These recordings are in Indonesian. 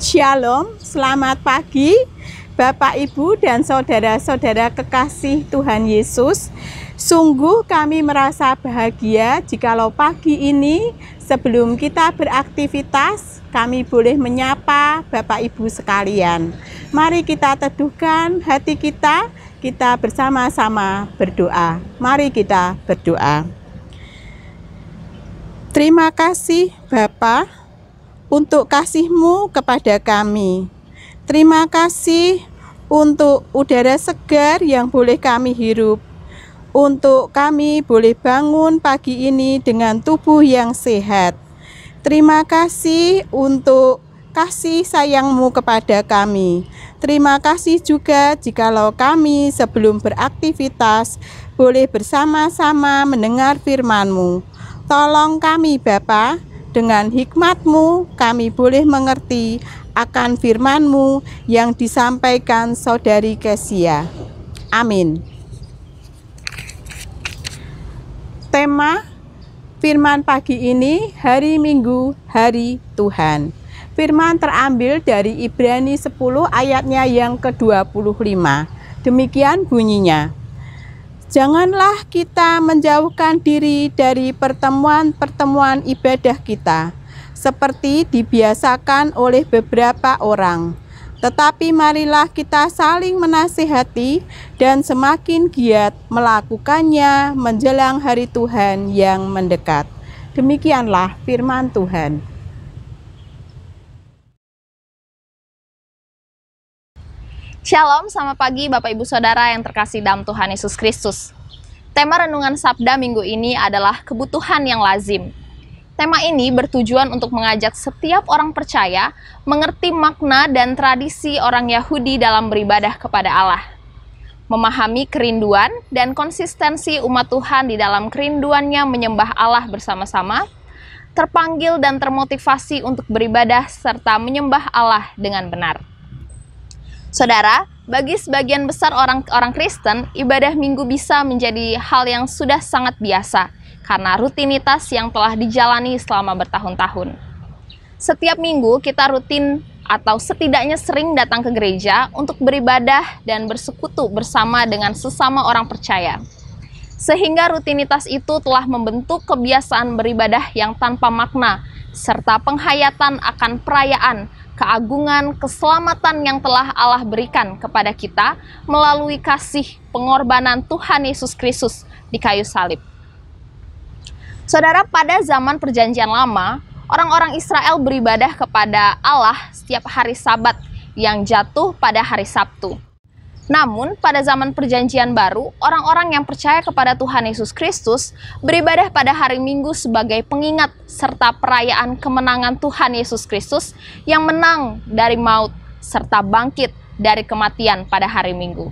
Shalom, selamat pagi Bapak Ibu dan saudara-saudara kekasih Tuhan Yesus Sungguh kami merasa bahagia jikalau pagi ini sebelum kita beraktivitas kami boleh menyapa Bapak Ibu sekalian Mari kita teduhkan hati kita, kita bersama-sama berdoa Mari kita berdoa Terima kasih Bapak untuk kasihmu kepada kami. Terima kasih untuk udara segar yang boleh kami hirup. Untuk kami boleh bangun pagi ini dengan tubuh yang sehat. Terima kasih untuk kasih sayangmu kepada kami. Terima kasih juga jikalau kami sebelum beraktivitas boleh bersama-sama mendengar firmanmu. Tolong kami Bapak dengan hikmatmu kami boleh mengerti akan firmanmu yang disampaikan saudari Kesia. Amin. Tema firman pagi ini hari Minggu, hari Tuhan. Firman terambil dari Ibrani 10 ayatnya yang ke-25. Demikian bunyinya. Janganlah kita menjauhkan diri dari pertemuan-pertemuan ibadah kita, seperti dibiasakan oleh beberapa orang. Tetapi marilah kita saling menasihati dan semakin giat melakukannya menjelang hari Tuhan yang mendekat. Demikianlah firman Tuhan. Shalom, selamat pagi Bapak Ibu Saudara yang terkasih dalam Tuhan Yesus Kristus. Tema renungan sabda minggu ini adalah kebutuhan yang lazim. Tema ini bertujuan untuk mengajak setiap orang percaya mengerti makna dan tradisi orang Yahudi dalam beribadah kepada Allah. Memahami kerinduan dan konsistensi umat Tuhan di dalam kerinduannya menyembah Allah bersama-sama, terpanggil dan termotivasi untuk beribadah serta menyembah Allah dengan benar. Saudara, bagi sebagian besar orang-orang Kristen, ibadah minggu bisa menjadi hal yang sudah sangat biasa karena rutinitas yang telah dijalani selama bertahun-tahun. Setiap minggu kita rutin atau setidaknya sering datang ke gereja untuk beribadah dan bersekutu bersama dengan sesama orang percaya. Sehingga rutinitas itu telah membentuk kebiasaan beribadah yang tanpa makna serta penghayatan akan perayaan keagungan keselamatan yang telah Allah berikan kepada kita melalui kasih pengorbanan Tuhan Yesus Kristus di kayu salib. Saudara, pada zaman Perjanjian Lama, orang-orang Israel beribadah kepada Allah setiap hari Sabat yang jatuh pada hari Sabtu. Namun, pada zaman Perjanjian Baru, orang-orang yang percaya kepada Tuhan Yesus Kristus beribadah pada hari Minggu sebagai pengingat serta perayaan kemenangan Tuhan Yesus Kristus yang menang dari maut serta bangkit dari kematian pada hari Minggu.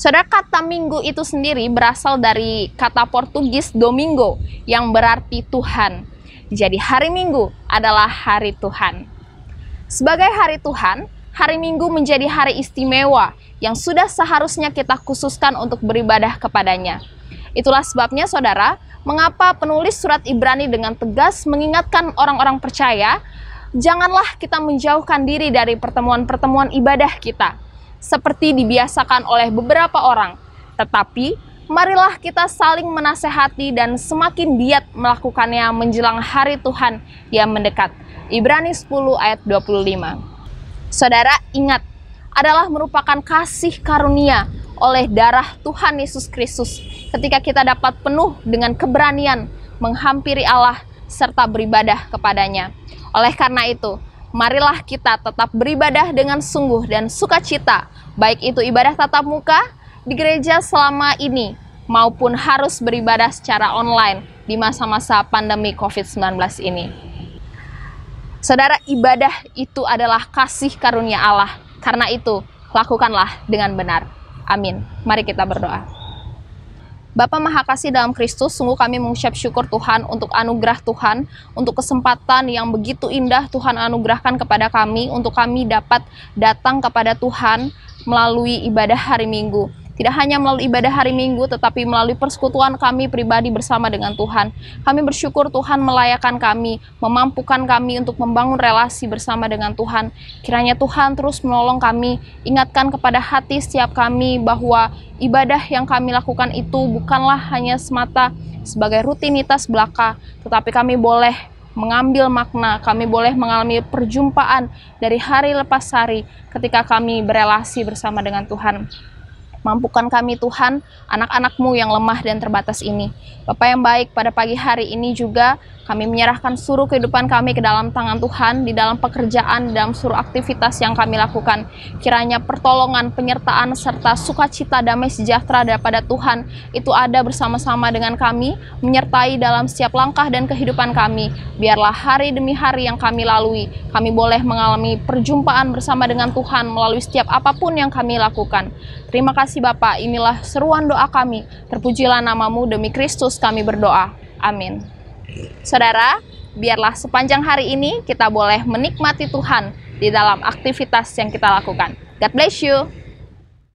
Saudara kata minggu itu sendiri berasal dari kata Portugis domingo yang berarti Tuhan. Jadi hari Minggu adalah hari Tuhan. Sebagai hari Tuhan, hari Minggu menjadi hari istimewa yang sudah seharusnya kita khususkan untuk beribadah kepadanya. Itulah sebabnya, saudara, mengapa penulis surat Ibrani dengan tegas mengingatkan orang-orang percaya, janganlah kita menjauhkan diri dari pertemuan-pertemuan ibadah kita, seperti dibiasakan oleh beberapa orang. Tetapi, marilah kita saling menasehati dan semakin giat melakukannya menjelang hari Tuhan yang mendekat. Ibrani 10 ayat 25 Saudara, ingat, adalah merupakan kasih karunia oleh darah Tuhan Yesus Kristus ketika kita dapat penuh dengan keberanian menghampiri Allah serta beribadah kepadanya. Oleh karena itu, marilah kita tetap beribadah dengan sungguh dan sukacita, baik itu ibadah tatap muka di gereja selama ini maupun harus beribadah secara online di masa-masa pandemi COVID-19 ini. Saudara, ibadah itu adalah kasih karunia Allah. Karena itu, lakukanlah dengan benar. Amin. Mari kita berdoa. Bapa Maha Kasih dalam Kristus, sungguh kami mengucap syukur Tuhan untuk anugerah Tuhan, untuk kesempatan yang begitu indah Tuhan anugerahkan kepada kami, untuk kami dapat datang kepada Tuhan melalui ibadah hari Minggu. Tidak hanya melalui ibadah hari Minggu, tetapi melalui persekutuan kami pribadi bersama dengan Tuhan. Kami bersyukur Tuhan melayakan kami, memampukan kami untuk membangun relasi bersama dengan Tuhan. Kiranya Tuhan terus menolong kami, ingatkan kepada hati setiap kami bahwa ibadah yang kami lakukan itu bukanlah hanya semata sebagai rutinitas belaka, tetapi kami boleh mengambil makna, kami boleh mengalami perjumpaan dari hari lepas hari ketika kami berelasi bersama dengan Tuhan. Mampukan kami Tuhan, anak-anakmu yang lemah dan terbatas ini. Bapak yang baik, pada pagi hari ini juga kami menyerahkan seluruh kehidupan kami ke dalam tangan Tuhan, di dalam pekerjaan, dan dalam seluruh aktivitas yang kami lakukan. Kiranya pertolongan, penyertaan, serta sukacita, damai sejahtera daripada Tuhan itu ada bersama-sama dengan kami, menyertai dalam setiap langkah dan kehidupan kami. Biarlah hari demi hari yang kami lalui, kami boleh mengalami perjumpaan bersama dengan Tuhan melalui setiap apapun yang kami lakukan. Terima kasih kasih Bapa, inilah seruan doa kami. Terpujilah namamu demi Kristus kami berdoa. Amin. Saudara, biarlah sepanjang hari ini kita boleh menikmati Tuhan di dalam aktivitas yang kita lakukan. God bless you.